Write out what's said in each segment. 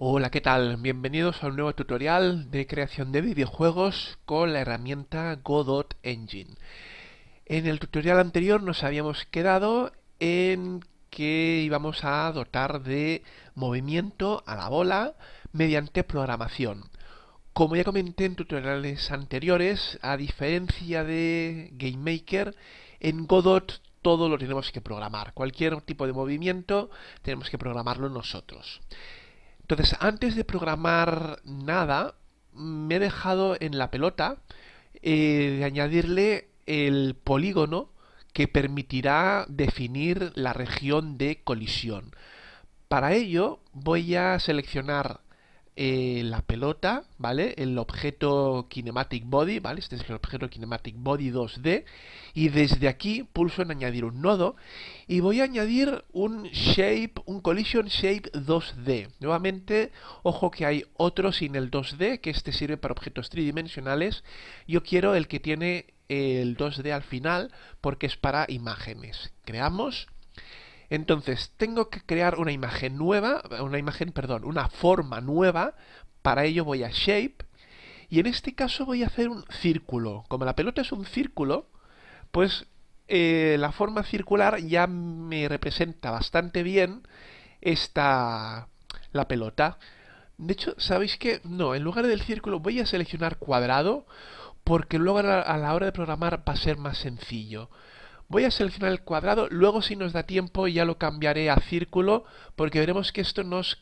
Hola, ¿qué tal? Bienvenidos a un nuevo tutorial de creación de videojuegos con la herramienta Godot Engine. En el tutorial anterior nos habíamos quedado en que íbamos a dotar de movimiento a la bola mediante programación. Como ya comenté en tutoriales anteriores, a diferencia de GameMaker, en Godot todo lo tenemos que programar. Cualquier tipo de movimiento tenemos que programarlo nosotros. Entonces, antes de programar nada, me he dejado en la pelota eh, de añadirle el polígono que permitirá definir la región de colisión. Para ello voy a seleccionar eh, la pelota, ¿vale? El objeto Kinematic Body, ¿vale? Este es el objeto Kinematic Body 2D. Y desde aquí pulso en añadir un nodo y voy a añadir un shape, un collision shape 2D. Nuevamente, ojo que hay otro sin el 2D, que este sirve para objetos tridimensionales. Yo quiero el que tiene el 2D al final porque es para imágenes. Creamos. Entonces, tengo que crear una imagen nueva, una imagen, perdón, una forma nueva. Para ello voy a Shape y en este caso voy a hacer un círculo. Como la pelota es un círculo, pues eh, la forma circular ya me representa bastante bien esta la pelota. De hecho, ¿sabéis que No, en lugar del círculo voy a seleccionar cuadrado porque luego a la hora de programar va a ser más sencillo. Voy a seleccionar el cuadrado, luego si nos da tiempo ya lo cambiaré a círculo porque veremos que esto nos,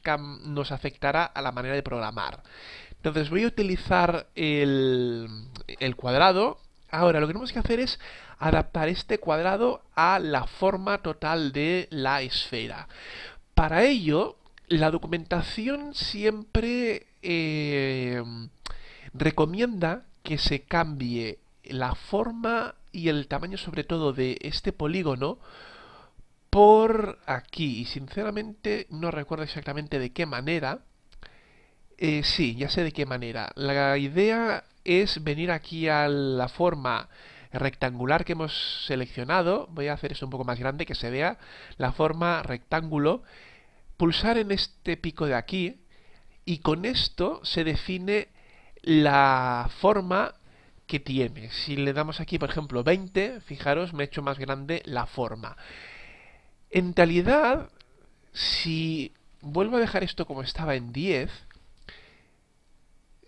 afectará a la manera de programar. Entonces voy a utilizar el, cuadrado. Ahora lo que tenemos que hacer es adaptar este cuadrado a la forma total de la esfera. Para ello, la documentación siempre eh, recomienda que se cambie la forma y el tamaño sobre todo de este polígono por aquí. Y sinceramente no recuerdo exactamente de qué manera. Eh, sí, ya sé de qué manera. La idea es venir aquí a la forma rectangular que hemos seleccionado. Voy a hacer esto un poco más grande, que se vea la forma rectángulo. Pulsar en este pico de aquí y con esto se define la forma que tiene. Si le damos aquí, por ejemplo, 20, fijaros, me ha hecho más grande la forma. En realidad, si vuelvo a dejar esto como estaba en 10,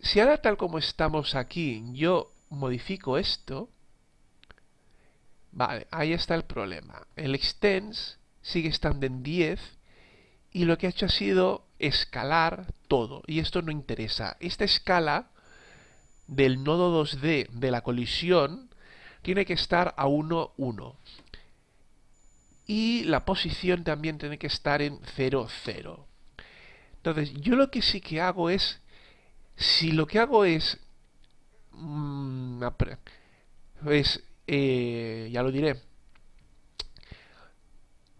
si ahora tal como estamos aquí, yo modifico esto, vale, ahí está el problema. El extends sigue estando en 10 y lo que ha hecho ha sido escalar todo y esto no interesa. Esta escala del nodo 2D de la colisión tiene que estar a 1, 1. Y la posición también tiene que estar en 0, 0. Entonces, yo lo que sí que hago es, si lo que hago es, mm, eh, ya lo diré,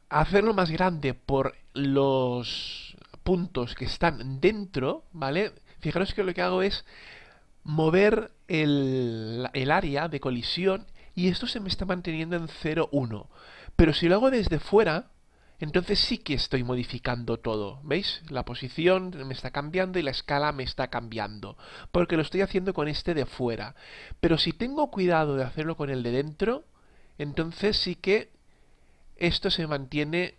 hacerlo más grande por los puntos que están dentro, ¿vale? Fijaros que lo que hago es mover el, área de colisión y esto se me está manteniendo en 0,1. Pero si lo hago desde fuera, entonces sí que estoy modificando todo. ¿Veis? La posición me está cambiando y la escala me está cambiando. Porque lo estoy haciendo con este de fuera. Pero si tengo cuidado de hacerlo con el de dentro, entonces sí que esto se mantiene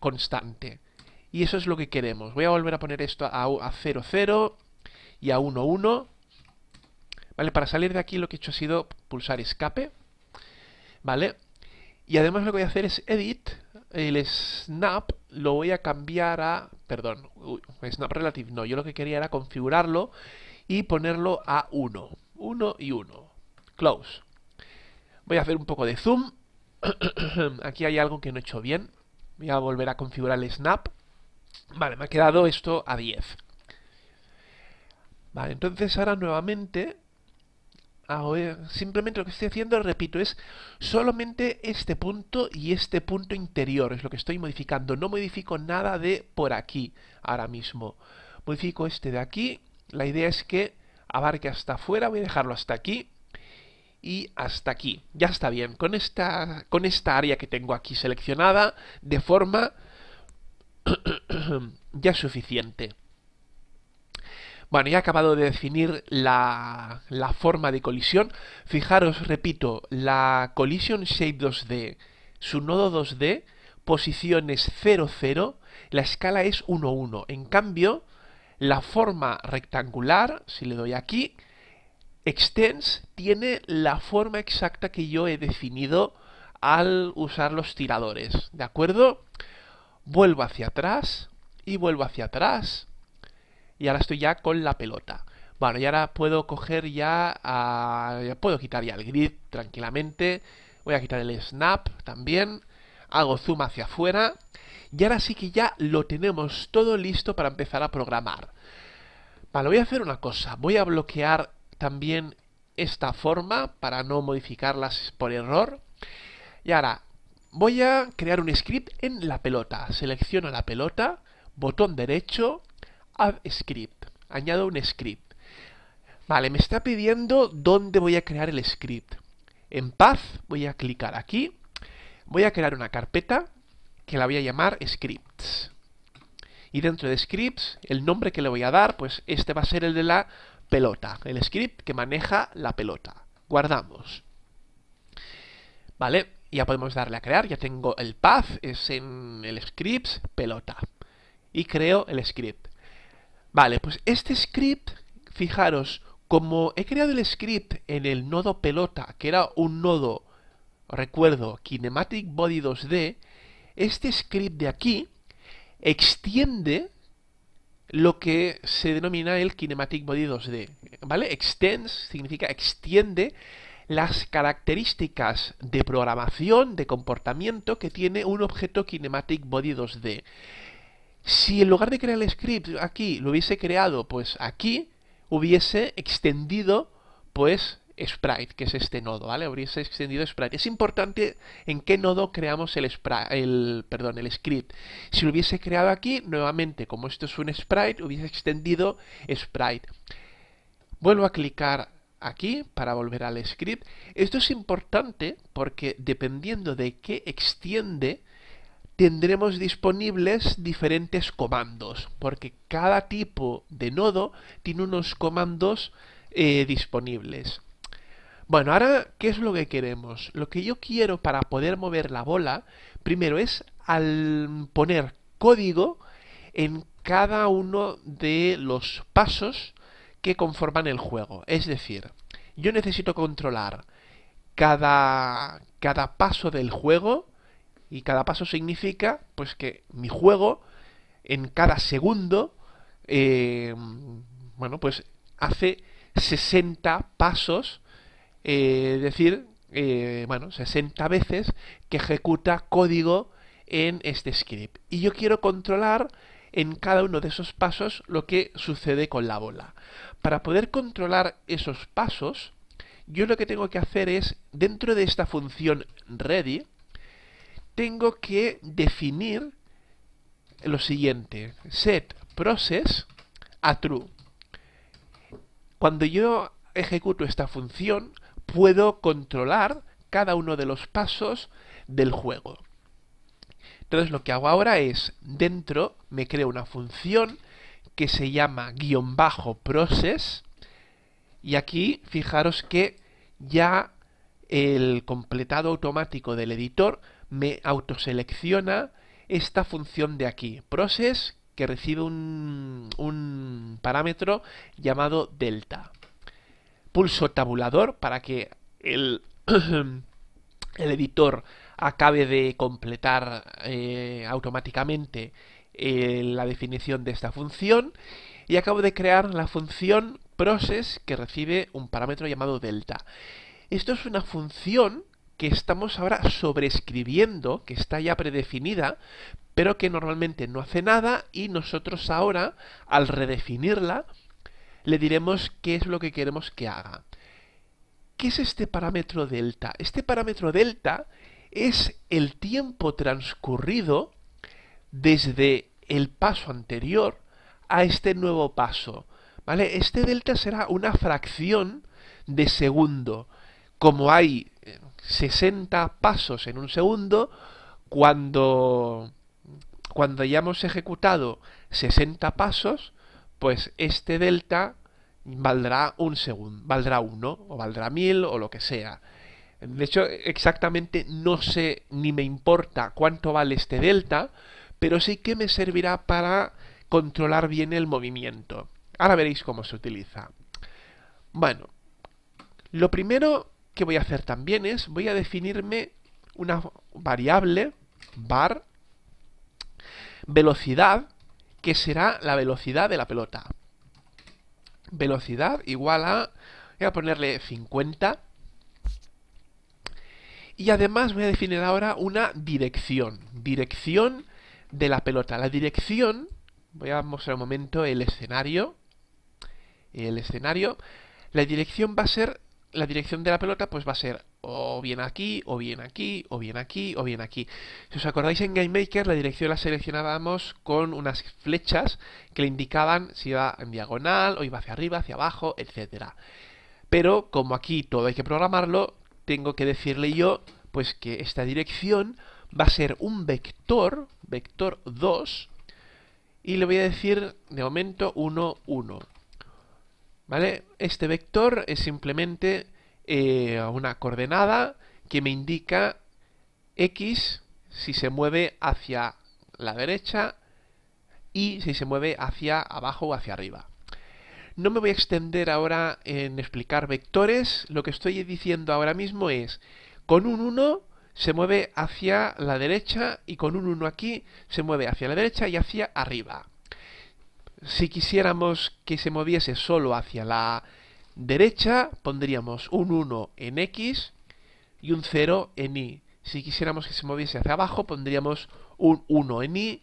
constante. Y eso es lo que queremos. Voy a volver a poner esto a 0,0 y a 1,1. ¿Vale? Para salir de aquí lo que he hecho ha sido pulsar escape, ¿vale? Y además lo que voy a hacer es edit, el snap lo voy a cambiar a, perdón, snap relative no, yo lo que quería era configurarlo y ponerlo a 1, 1 y 1, close. Voy a hacer un poco de zoom, aquí hay algo que no he hecho bien, voy a volver a configurar el snap, vale, me ha quedado esto a 10. Vale, entonces ahora nuevamente Ah, simplemente lo que estoy haciendo, repito, es solamente este punto y este punto interior, es lo que estoy modificando. No modifico nada de por aquí ahora mismo. Modifico este de aquí. La idea es que abarque hasta afuera, voy a dejarlo hasta aquí y hasta aquí. Ya está bien, con esta, con esta área que tengo aquí seleccionada de forma ya suficiente. Bueno, ya he acabado de definir la, la forma de colisión. Fijaros, repito, la collision shape 2D, su nodo 2D, posición es 0, 0, la escala es 1, 1. En cambio, la forma rectangular, si le doy aquí, extends tiene la forma exacta que yo he definido al usar los tiradores, ¿de acuerdo? Vuelvo hacia atrás y vuelvo hacia atrás y ahora estoy ya con la pelota. Bueno, y ahora puedo coger ya, puedo quitar ya el grid tranquilamente. Voy a quitar el snap también. Hago zoom hacia afuera. Y ahora sí que ya lo tenemos todo listo para empezar a programar. Vale, voy a hacer una cosa. Voy a bloquear también esta forma para no modificarlas por error. Y ahora voy a crear un script en la pelota. Selecciono la pelota, botón derecho, Add script. Añado un script. Vale, me está pidiendo dónde voy a crear el script. En Path voy a clicar aquí. Voy a crear una carpeta que la voy a llamar scripts. Y dentro de scripts, el nombre que le voy a dar, pues este va a ser el de la pelota. El script que maneja la pelota. Guardamos. Vale, ya podemos darle a crear. Ya tengo el path, es en el scripts, pelota. Y creo el script. Vale, pues este script, fijaros, como he creado el script en el nodo pelota, que era un nodo, recuerdo, Kinematic Body 2D, este script de aquí extiende lo que se denomina el Kinematic Body 2D, ¿vale? Extends significa extiende las características de programación, de comportamiento que tiene un objeto Kinematic Body 2D. Si en lugar de crear el script aquí lo hubiese creado, pues aquí hubiese extendido, pues sprite, que es este nodo, ¿vale? Hubiese extendido sprite. Es importante en qué nodo creamos el, el script. Si lo hubiese creado aquí, nuevamente, como esto es un sprite, hubiese extendido sprite. Vuelvo a clicar aquí para volver al script. Esto es importante porque dependiendo de qué extiende, tendremos disponibles diferentes comandos, porque cada tipo de nodo tiene unos comandos eh, disponibles. Bueno, ahora, ¿qué es lo que queremos? Lo que yo quiero para poder mover la bola, primero es al poner código en cada uno de los pasos que conforman el juego. Es decir, yo necesito controlar cada, cada paso del juego, y cada paso significa, pues, que mi juego, en cada segundo, eh, bueno, pues hace 60 pasos, eh, es decir, eh, bueno, 60 veces que ejecuta código en este script. Y yo quiero controlar en cada uno de esos pasos lo que sucede con la bola. Para poder controlar esos pasos, yo lo que tengo que hacer es, dentro de esta función ready, tengo que definir lo siguiente, set process a true. Cuando yo ejecuto esta función, puedo controlar cada uno de los pasos del juego. Entonces lo que hago ahora es, dentro me creo una función que se llama guión bajo process y aquí fijaros que ya el completado automático del editor me autoselecciona esta función de aquí, process, que recibe un, parámetro llamado delta. Pulso tabulador para que el, el editor acabe de completar eh, automáticamente eh, la definición de esta función y acabo de crear la función process que recibe un parámetro llamado delta. Esto es una función que estamos ahora sobreescribiendo, que está ya predefinida, pero que normalmente no hace nada y nosotros ahora, al redefinirla, le diremos qué es lo que queremos que haga. ¿Qué es este parámetro delta? Este parámetro delta es el tiempo transcurrido desde el paso anterior a este nuevo paso. ¿vale? Este delta será una fracción de segundo como hay 60 eh, pasos en un segundo, cuando, cuando hayamos ejecutado 60 pasos, pues este delta valdrá un segundo, valdrá uno, o valdrá mil, o lo que sea. De hecho, exactamente no sé ni me importa cuánto vale este delta, pero sí que me servirá para controlar bien el movimiento. Ahora veréis cómo se utiliza. Bueno, lo primero que voy a hacer también? Es, voy a definirme una variable Bar. velocidad, que será la velocidad de la pelota. Velocidad igual a, voy a ponerle 50. Y además voy a definir ahora una dirección, dirección de la pelota. La dirección, voy a mostrar un momento el escenario, el escenario, la dirección va a ser la dirección de la pelota pues va a ser o bien aquí, o bien aquí, o bien aquí, o bien aquí. Si os acordáis en GameMaker, la dirección la seleccionábamos con unas flechas que le indicaban si iba en diagonal, o iba hacia arriba, hacia abajo, etc. Pero como aquí todo hay que programarlo, tengo que decirle yo pues que esta dirección va a ser un vector, vector 2, y le voy a decir de momento 1, 1. Este vector es simplemente eh, una coordenada que me indica x si se mueve hacia la derecha y si se mueve hacia abajo o hacia arriba. No me voy a extender ahora en explicar vectores, lo que estoy diciendo ahora mismo es, con un 1 se mueve hacia la derecha y con un 1 aquí se mueve hacia la derecha y hacia arriba. Si quisiéramos que se moviese solo hacia la derecha, pondríamos un 1 en X y un 0 en Y. Si quisiéramos que se moviese hacia abajo, pondríamos un 1 en Y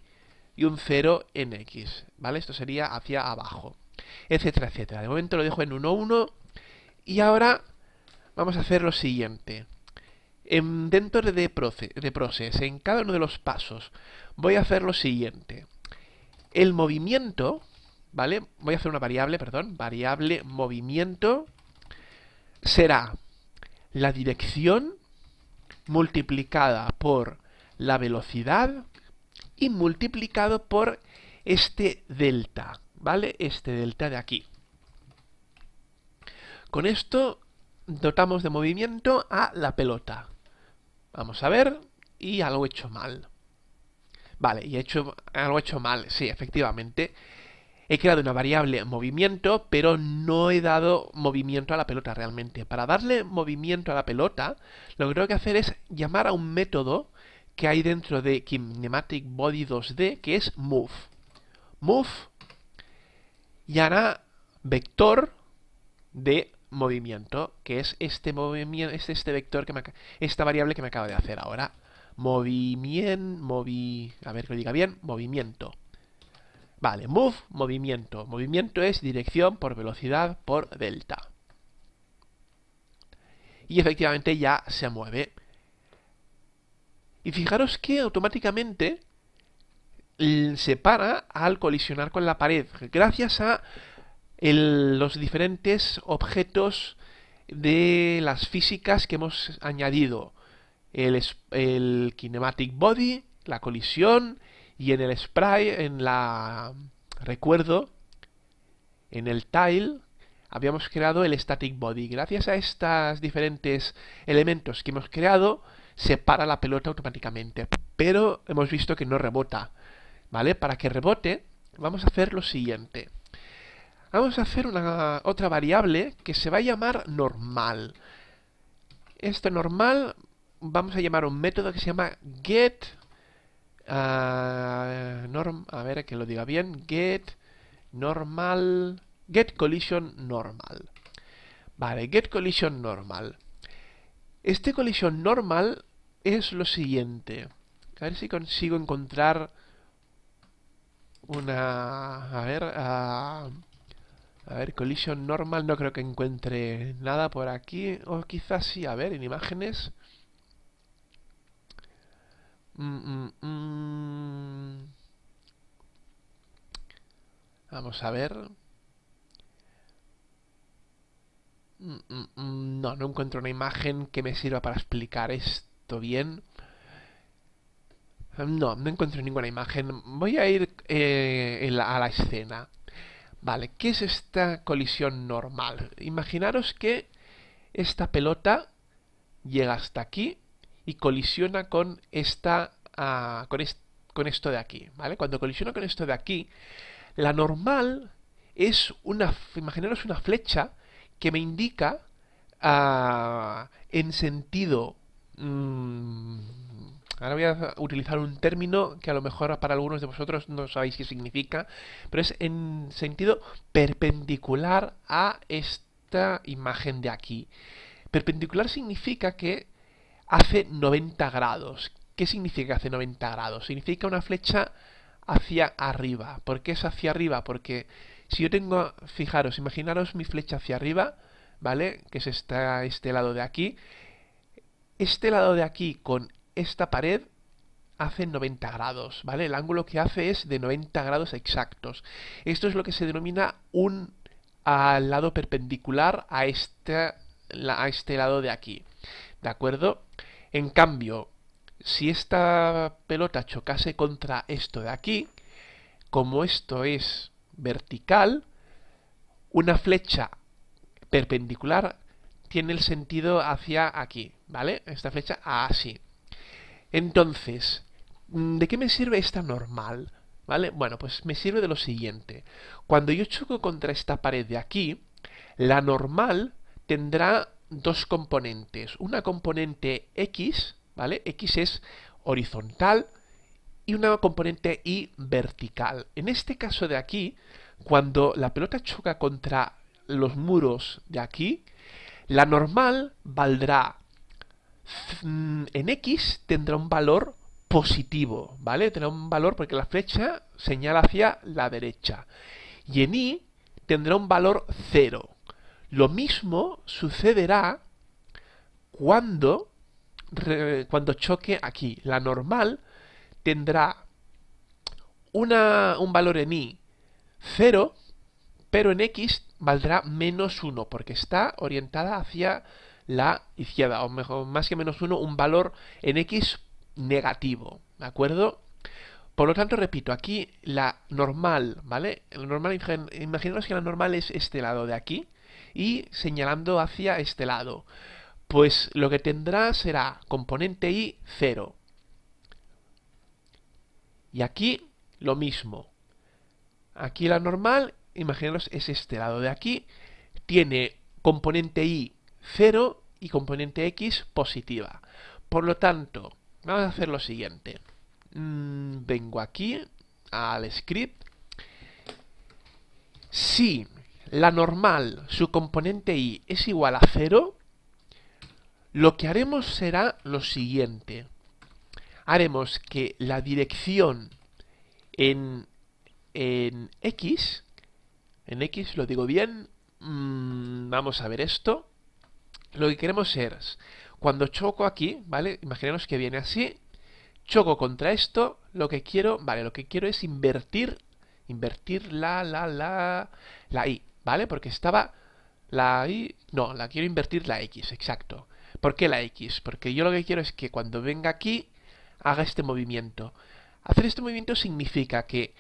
y un 0 en X. ¿Vale? Esto sería hacia abajo. Etcétera, etcétera. De momento lo dejo en 1, 1. Y ahora vamos a hacer lo siguiente. En, dentro de, de process, en cada uno de los pasos, voy a hacer lo siguiente. El movimiento ¿vale? Voy a hacer una variable, perdón, variable movimiento será la dirección multiplicada por la velocidad y multiplicado por este delta, ¿vale? Este delta de aquí. Con esto dotamos de movimiento a la pelota. Vamos a ver, y algo hecho mal. Vale, y he hecho, algo hecho mal, sí, efectivamente. He creado una variable movimiento, pero no he dado movimiento a la pelota realmente. Para darle movimiento a la pelota, lo que tengo que hacer es llamar a un método que hay dentro de kinematicbody 2D, que es move. Move y hará vector de movimiento, que es este movimiento, es este vector que esta variable que me acabo de hacer ahora. Movimiento, movi, a ver que lo diga bien, movimiento. Vale, move, movimiento. Movimiento es dirección por velocidad por delta. Y efectivamente ya se mueve. Y fijaros que automáticamente se para al colisionar con la pared, gracias a los diferentes objetos de las físicas que hemos añadido. el kinematic body, la colisión, y en el spray, en la... Recuerdo, en el tile, habíamos creado el static body. Gracias a estos diferentes elementos que hemos creado, se para la pelota automáticamente. Pero hemos visto que no rebota. ¿Vale? Para que rebote, vamos a hacer lo siguiente. Vamos a hacer una, otra variable que se va a llamar normal. Esto normal vamos a llamar un método que se llama get Ah, a ver que lo diga bien. Get normal. Get collision normal. Vale, get collision normal. Este collision normal es lo siguiente. A ver si consigo encontrar una... A ver... Ah, a ver, collision normal, no creo que encuentre nada por aquí. O quizás sí, a ver, en imágenes. Mm, mm, mm. Vamos a ver. No, no encuentro una imagen que me sirva para explicar esto bien. No, no encuentro ninguna imagen. Voy a ir eh, a la escena. Vale, ¿qué es esta colisión normal? Imaginaros que esta pelota llega hasta aquí y colisiona con esta ah, con, esto de aquí, ¿vale? Cuando colisiona con esto de aquí, la normal es una imaginaros una flecha que me indica ah, en sentido mm, Ahora voy a utilizar un término que a lo mejor para algunos de vosotros no sabéis qué significa, pero es en sentido perpendicular a esta imagen de aquí. Perpendicular significa que hace 90 grados. ¿Qué significa hace 90 grados? Significa una flecha hacia arriba. ¿Por qué es hacia arriba? Porque si yo tengo, fijaros, imaginaros mi flecha hacia arriba, ¿vale? Que es este lado de aquí. Este lado de aquí con esta pared hace 90 grados, ¿vale? El ángulo que hace es de 90 grados exactos. Esto es lo que se denomina un lado perpendicular a a este lado de aquí. ¿De acuerdo? En cambio, si esta pelota chocase contra esto de aquí, como esto es vertical, una flecha perpendicular tiene el sentido hacia aquí, ¿vale? Esta flecha así. Entonces, ¿de qué me sirve esta normal? ¿Vale? Bueno, pues me sirve de lo siguiente. Cuando yo choco contra esta pared de aquí, la normal tendrá dos componentes. Una componente X, ¿vale? X es horizontal y una componente Y vertical. En este caso de aquí, cuando la pelota choca contra los muros de aquí, la normal valdrá mm, en X tendrá un valor positivo, ¿vale? Tendrá un valor porque la flecha señala hacia la derecha. Y en Y tendrá un valor cero lo mismo sucederá cuando, cuando choque aquí. La normal tendrá una, un valor en Y 0, pero en x valdrá menos 1, porque está orientada hacia la izquierda, o mejor, más que menos 1, un valor en x negativo, ¿de acuerdo? Por lo tanto, repito, aquí la normal, ¿vale? La normal, que la normal es este lado de aquí, y señalando hacia este lado. Pues lo que tendrá será componente i 0. Y aquí lo mismo. Aquí la normal, imaginaros, es este lado de aquí. Tiene componente i 0 y componente x positiva. Por lo tanto, vamos a hacer lo siguiente. Mm, vengo aquí al script. Si sí la normal, su componente i, es igual a 0, lo que haremos será lo siguiente. Haremos que la dirección en, en x, en x lo digo bien, mm, vamos a ver esto, lo que queremos es, cuando choco aquí, ¿vale? Imaginemos que viene así, choco contra esto, lo que quiero, vale, lo que quiero es invertir, invertir la, la, la, la i. ¿vale? Porque estaba la Y, no, la quiero invertir la X, exacto. ¿Por qué la X? Porque yo lo que quiero es que cuando venga aquí haga este movimiento. Hacer este movimiento significa que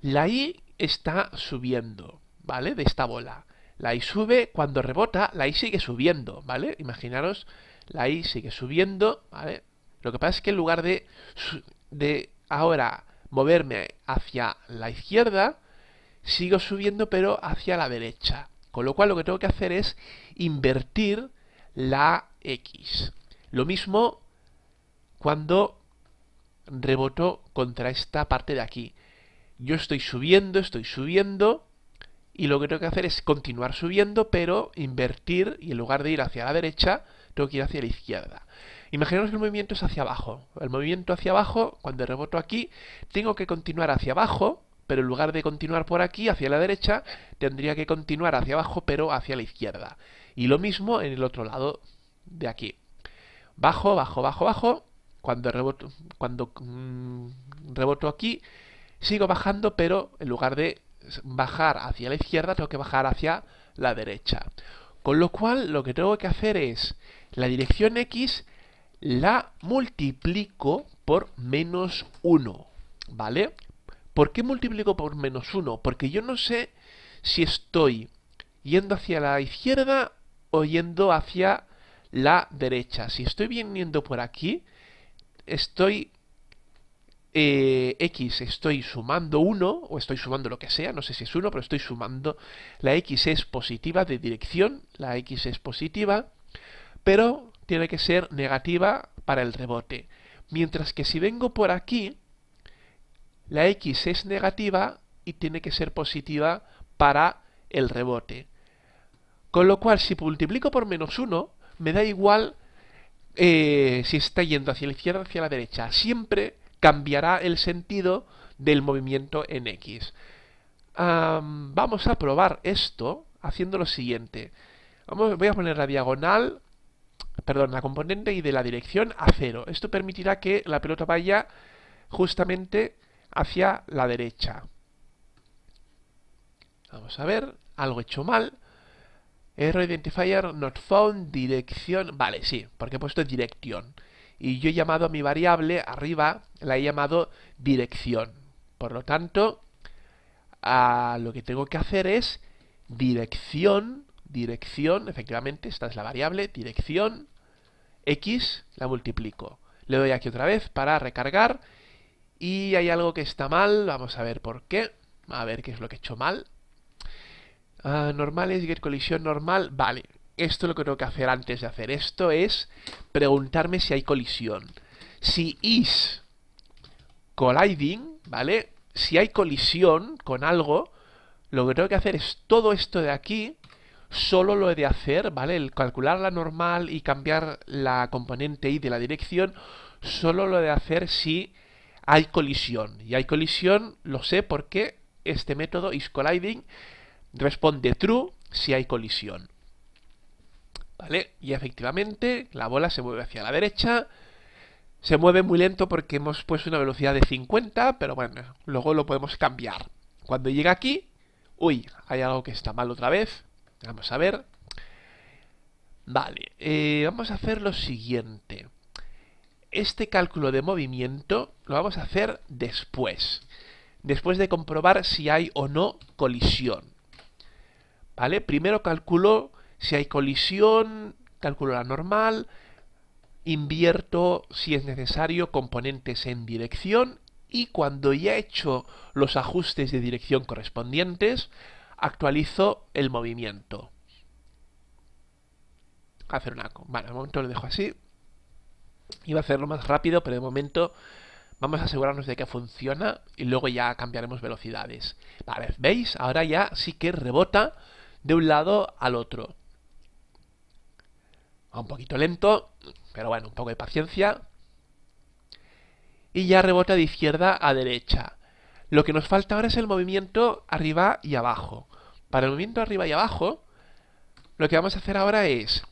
la Y está subiendo, ¿vale? De esta bola. La Y sube, cuando rebota, la Y sigue subiendo, ¿vale? Imaginaros, la Y sigue subiendo, ¿vale? Lo que pasa es que en lugar de, de ahora moverme hacia la izquierda, sigo subiendo pero hacia la derecha. Con lo cual lo que tengo que hacer es invertir la X. Lo mismo cuando reboto contra esta parte de aquí. Yo estoy subiendo, estoy subiendo y lo que tengo que hacer es continuar subiendo pero invertir y en lugar de ir hacia la derecha tengo que ir hacia la izquierda. Imaginemos que el movimiento es hacia abajo. El movimiento hacia abajo, cuando reboto aquí, tengo que continuar hacia abajo pero en lugar de continuar por aquí, hacia la derecha, tendría que continuar hacia abajo, pero hacia la izquierda. Y lo mismo en el otro lado de aquí. Bajo, bajo, bajo, bajo. Cuando reboto, cuando, mm, aquí, sigo bajando, pero en lugar de bajar hacia la izquierda, tengo que bajar hacia la derecha. Con lo cual, lo que tengo que hacer es la dirección X la multiplico por menos 1, ¿vale? ¿Por qué multiplico por menos 1? Porque yo no sé si estoy yendo hacia la izquierda o yendo hacia la derecha. Si estoy viniendo por aquí, estoy eh, x, estoy sumando 1, o estoy sumando lo que sea, no sé si es 1, pero estoy sumando. La x es positiva de dirección, la x es positiva, pero tiene que ser negativa para el rebote. Mientras que si vengo por aquí, la X es negativa y tiene que ser positiva para el rebote. Con lo cual, si multiplico por menos 1, me da igual eh, si está yendo hacia la izquierda o hacia la derecha. Siempre cambiará el sentido del movimiento en X. vamos a probar esto haciendo lo siguiente. Vamos, voy a poner la diagonal, perdón, la componente y de la dirección a 0. Esto permitirá que la pelota vaya justamente hacia la derecha. Vamos a ver, algo hecho mal. Error identifier not found, dirección... Vale, sí, porque he puesto dirección. Y yo he llamado a mi variable arriba, la he llamado dirección. Por lo tanto, lo que tengo que hacer es dirección, dirección, efectivamente, esta es la variable, dirección, x, la multiplico. Le doy aquí otra vez para recargar y hay algo que está mal, vamos a ver por qué, a ver qué es lo que he hecho mal. Ah, normal, es get colisión normal, vale. Esto lo que tengo que hacer antes de hacer esto es preguntarme si hay colisión. Si is colliding, ¿vale? Si hay colisión con algo, lo que tengo que hacer es todo esto de aquí, solo lo he de hacer, ¿vale? El calcular la normal y cambiar la componente y de la dirección, solo lo he de hacer si hay colisión. Y hay colisión, lo sé porque este método isColliding responde true si hay colisión. ¿Vale? Y efectivamente la bola se mueve hacia la derecha. Se mueve muy lento porque hemos puesto una velocidad de 50, pero bueno, luego lo podemos cambiar. Cuando llega aquí, uy, hay algo que está mal otra vez. Vamos a ver. Vale, eh, vamos a hacer lo siguiente este cálculo de movimiento lo vamos a hacer después, después de comprobar si hay o no colisión. ¿Vale? Primero calculo si hay colisión, calculo la normal, invierto, si es necesario, componentes en dirección y cuando ya he hecho los ajustes de dirección correspondientes, actualizo el movimiento. Hacer una... Vale, de momento lo dejo así. Iba a hacerlo más rápido, pero de momento vamos a asegurarnos de que funciona y luego ya cambiaremos velocidades. Vale, ¿veis? Ahora ya sí que rebota de un lado al otro. Un poquito lento, pero bueno, un poco de paciencia. Y ya rebota de izquierda a derecha. Lo que nos falta ahora es el movimiento arriba y abajo. Para el movimiento arriba y abajo, lo que vamos a hacer ahora es...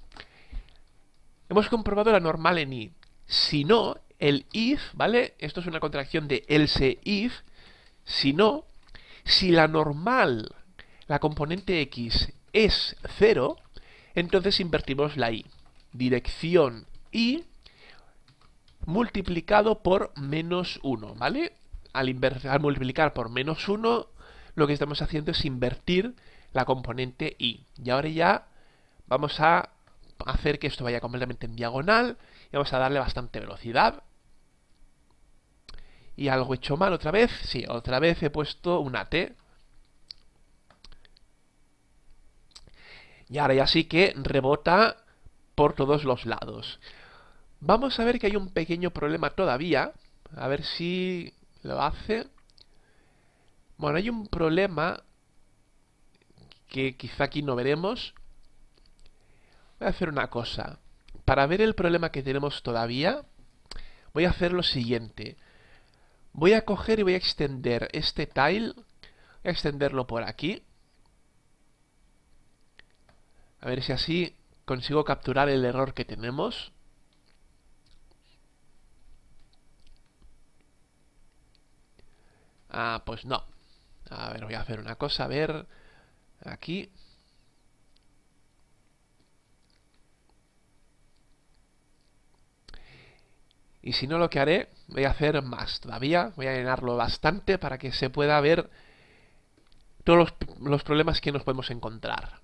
Hemos comprobado la normal en I. Si no, el if, ¿vale? Esto es una contracción de else if. Si no, si la normal, la componente x, es 0, entonces invertimos la i Dirección y multiplicado por menos 1, ¿vale? Al, al multiplicar por menos 1, lo que estamos haciendo es invertir la componente i. Y ahora ya vamos a hacer que esto vaya completamente en diagonal y vamos a darle bastante velocidad. Y algo hecho mal otra vez, sí, otra vez he puesto una T. Y ahora ya sí que rebota por todos los lados. Vamos a ver que hay un pequeño problema todavía. A ver si lo hace. Bueno, hay un problema que quizá aquí no veremos. Voy a hacer una cosa para ver el problema que tenemos todavía, voy a hacer lo siguiente. Voy a coger y voy a extender este tile, voy a extenderlo por aquí. A ver si así consigo capturar el error que tenemos. Ah, pues no. A ver, voy a hacer una cosa, a ver... Aquí, Y si no, lo que haré, voy a hacer más todavía. Voy a llenarlo bastante para que se pueda ver todos los, problemas que nos podemos encontrar.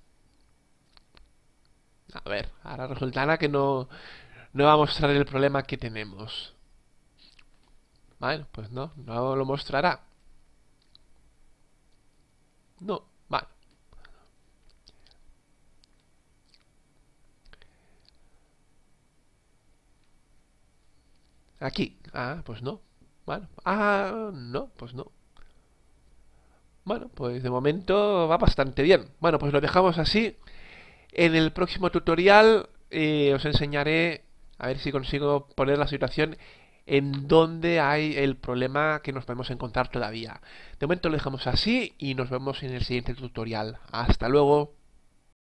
A ver, ahora resultará que no, no va a mostrar el problema que tenemos. Bueno, pues no, no lo mostrará. No. Aquí. Ah, pues no. Bueno. Ah, no, pues no. Bueno, pues de momento va bastante bien. Bueno, pues lo dejamos así. En el próximo tutorial eh, os enseñaré, a ver si consigo poner la situación en donde hay el problema que nos podemos encontrar todavía. De momento lo dejamos así y nos vemos en el siguiente tutorial. Hasta luego.